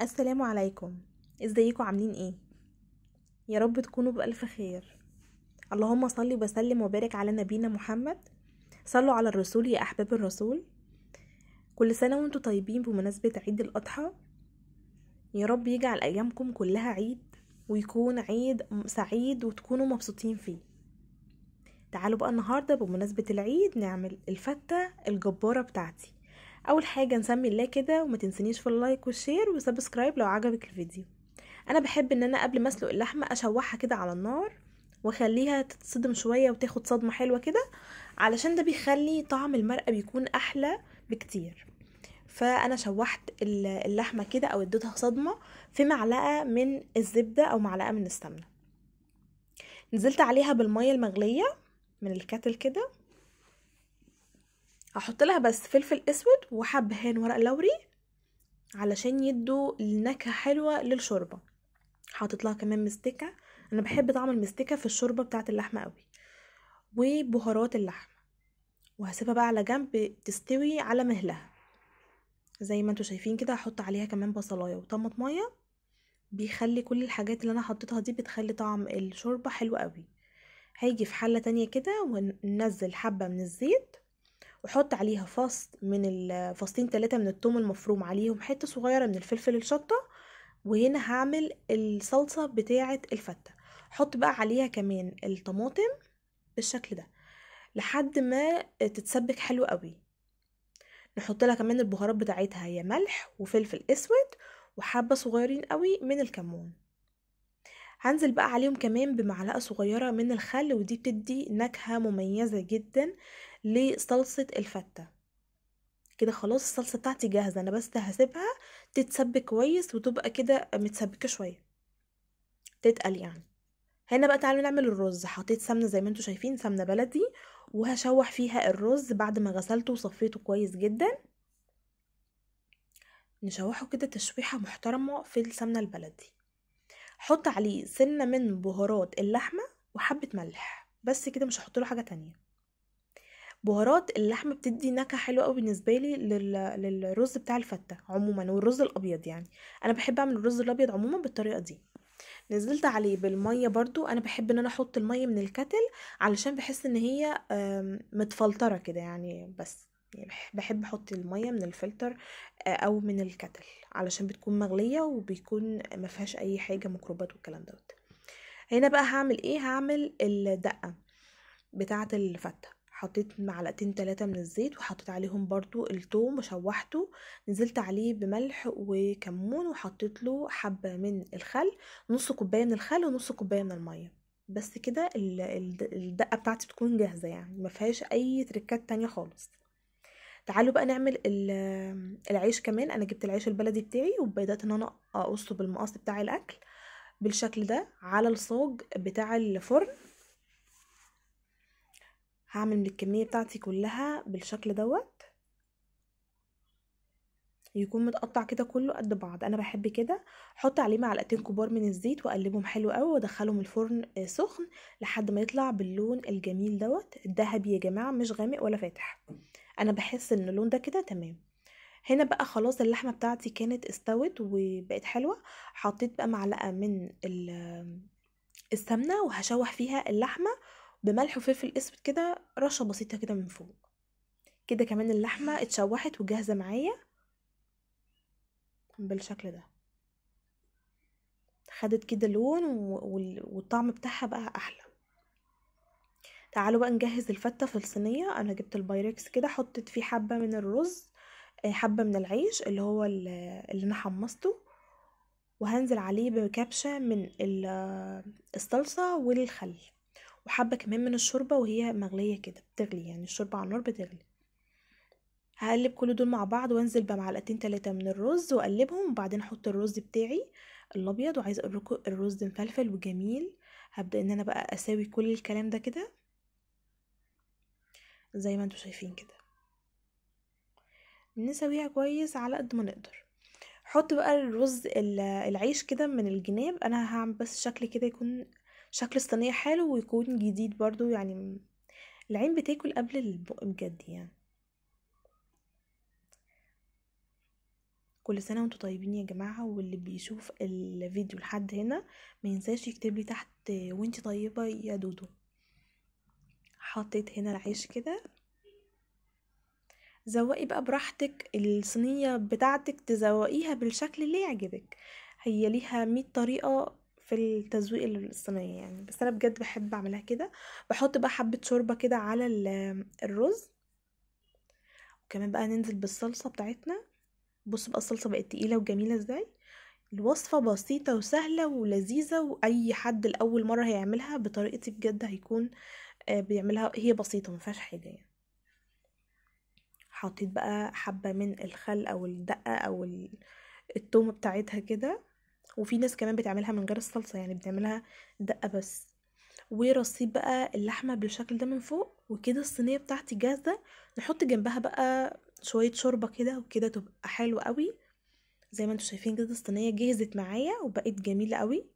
السلام عليكم ازيكم عاملين ايه يا رب تكونوا بالف خير اللهم صل وسلم وبارك على نبينا محمد صلوا على الرسول يا احباب الرسول كل سنه وانتم طيبين بمناسبه عيد الاضحى يا رب يجعل ايامكم كلها عيد ويكون عيد سعيد وتكونوا مبسوطين فيه تعالوا بقى النهارده بمناسبه العيد نعمل الفته الجباره بتاعتي اول حاجه نسمي الله كده وما تنسينيش في اللايك والشير وسبسكرايب لو عجبك الفيديو انا بحب ان انا قبل ما اسلق اللحمه اشوحها كده على النار واخليها تتصدم شويه وتاخد صدمه حلوه كده علشان ده بيخلي طعم المرقه بيكون احلى بكتير فانا شوحت اللحمه كده او اديتها صدمه في معلقه من الزبده او معلقه من السمنه نزلت عليها بالميه المغليه من الكاتل كده هحط لها بس فلفل اسود وحبهان ورق لوري علشان يدوا نكهه حلوه للشوربه حاطط لها كمان مستكه انا بحب طعم المستكه في الشوربه بتاعه اللحمه قوي وبهارات اللحمه وهسيبها بقى على جنب تستوي على مهلها زي ما انتوا شايفين كده هحط عليها كمان بصلايه وطماطميه بيخلي كل الحاجات اللي انا حطيتها دي بتخلي طعم الشوربه حلو قوي هيجي في حله تانية كده وننزل حبه من الزيت وحط عليها فص من فصين ثلاثة من الثوم المفروم عليهم حتة صغيرة من الفلفل الشطة وهنا هعمل الصلصة بتاعة الفتة حط بقى عليها كمان الطماطم بالشكل ده لحد ما تتسبك حلو قوي نحط لها كمان البهارات بتاعتها هي ملح وفلفل اسود وحبة صغيرين قوي من الكمون هنزل بقى عليهم كمان بمعلقة صغيرة من الخل ودي بتدي نكهة مميزة جدا لصلصة الفتة كده خلاص الصلصة بتاعتي جاهزة انا بس هسيبها تتسبك كويس وتبقى كده متسبكة شوية تتقل يعني هنا بقى تعالوا نعمل الرز حطيت سمنة زي ما انتوا شايفين سمنة بلدي وهشوح فيها الرز بعد ما غسلته وصفيته كويس جدا نشوحه كده تشويحة محترمة في السمنة البلدي حط عليه سنة من بهارات اللحمة وحبة ملح بس كده مش هحط له حاجة تانية بهارات اللحمة بتدي نكهه حلوه قوي بالنسبه لي لل... للرز بتاع الفته عموما والرز الابيض يعني انا بحب اعمل الرز الابيض عموما بالطريقه دي نزلت عليه بالميه برضو انا بحب ان انا احط الميه من الكتل علشان بحس ان هي متفلتره كده يعني بس يعني بحب احط الميه من الفلتر آه، او من الكتل علشان بتكون مغليه وبيكون ما فيهاش اي حاجه ميكروبات والكلام دوت هنا بقى هعمل ايه هعمل الدقه بتاعه الفته حطيت معلقتين تلاتة من الزيت وحطيت عليهم برضو التوم وشوحته نزلت عليه بملح وكمون وحطيت له حبة من الخل نص كوباية من الخل ونص كوباية من المية بس كده الدقة بتاعتي بتكون جاهزة يعني ما فيهاش اي تركات تانية خالص تعالوا بقى نعمل العيش كمان انا جبت العيش البلدي بتاعي وبدات ان انا اقصه بالمقص بتاع الاكل بالشكل ده على الصاج بتاع الفرن هعمل من الكمية بتاعتي كلها بالشكل دوت يكون متقطع كده كله قد بعض انا بحب كده حط عليه معلقتين كبار من الزيت واقلبهم حلو قوي وادخلهم الفرن آه، سخن لحد ما يطلع باللون الجميل دوت الذهبي يا جماعه مش غامق ولا فاتح انا بحس ان اللون ده كده تمام هنا بقى خلاص اللحمه بتاعتي كانت استوت وبقت حلوه حطيت بقى معلقه من السمنه وهشوح فيها اللحمه بملح وفلفل اسود كده رشه بسيطه كده من فوق كده كمان اللحمه اتشوحت وجاهزه معايا بالشكل ده خدت كده لون والطعم بتاعها بقى احلى تعالوا بقى نجهز الفته في الصينيه انا جبت البايركس كده حطيت فيه حبه من الرز آه، حبه من العيش اللي هو اللي انا حمصته وهنزل عليه بكبشه من الصلصه والخل وحبة كمان من الشوربة وهي مغلية كده بتغلي يعني الشوربة على النار بتغلي هقلب كل دول مع بعض وانزل بمعلقتين تلاتة من الرز واقلبهم وبعدين احط الرز بتاعي الابيض وعايزه اقول لكم الرز مفلفل وجميل هبدا ان انا بقى اساوي كل الكلام ده كده زي ما انتم شايفين كده نسويها كويس على قد ما نقدر حط بقى الرز العيش كده من الجناب انا هعمل بس شكل كده يكون شكل الصينية حلو ويكون جديد برضو يعني العين بتاكل قبل البق بجد يعني كل سنة وانتوا طيبين يا جماعة واللي بيشوف الفيديو لحد هنا ما ينساش يكتب لي تحت وانتي طيبة يا دودو حطيت هنا العيش كده زوقي بقى براحتك الصينية بتاعتك تزوقيها بالشكل اللي يعجبك هي ليها مية طريقة في التزويق الصينيه يعني بس انا بجد بحب اعملها كده بحط بقى حبه شوربه كده على الرز وكمان بقى ننزل بالصلصه بتاعتنا بص بقى الصلصه بقت تقيله وجميله ازاي الوصفة بسيطة وسهلة ولذيذة وأي حد لأول مرة هيعملها بطريقتي بجد هيكون آه، بيعملها هي بسيطة مفيهاش حاجة يعني حطيت بقى حبة من الخل أو الدقة أو التومة بتاعتها كده وفي ناس كمان بتعملها من غير الصلصه يعني بتعملها دقه بس ورصيب بقى اللحمه بالشكل ده من فوق وكده الصينيه بتاعتي جاهزه نحط جنبها بقى شويه شوربه كده وكده تبقى حلوه قوي زي ما انتوا شايفين كده الصينيه جهزت معايا وبقت جميله قوي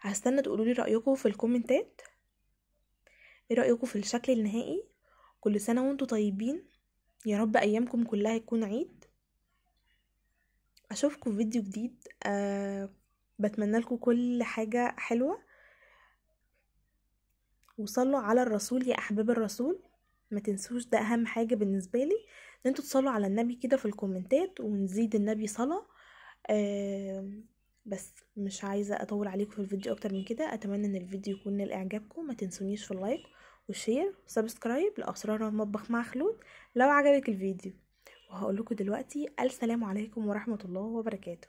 هستنى تقولوا لي رايكم في الكومنتات ايه رايكم في الشكل النهائي كل سنه وانتم طيبين يا رب ايامكم كلها تكون عيد اشوفكم في فيديو جديد أه بتمنى لكم كل حاجه حلوه وصلوا على الرسول يا احباب الرسول ما تنسوش ده اهم حاجه بالنسبه لي ان انتوا تصلوا على النبي كده في الكومنتات ونزيد النبي صلاه أه بس مش عايزه اطول عليكم في الفيديو اكتر من كده اتمنى ان الفيديو يكون اعجابكم ما تنسونيش في اللايك وشير وسبسكرايب لاسرار المطبخ مع خلود لو عجبك الفيديو وهقول لكم دلوقتي السلام عليكم ورحمه الله وبركاته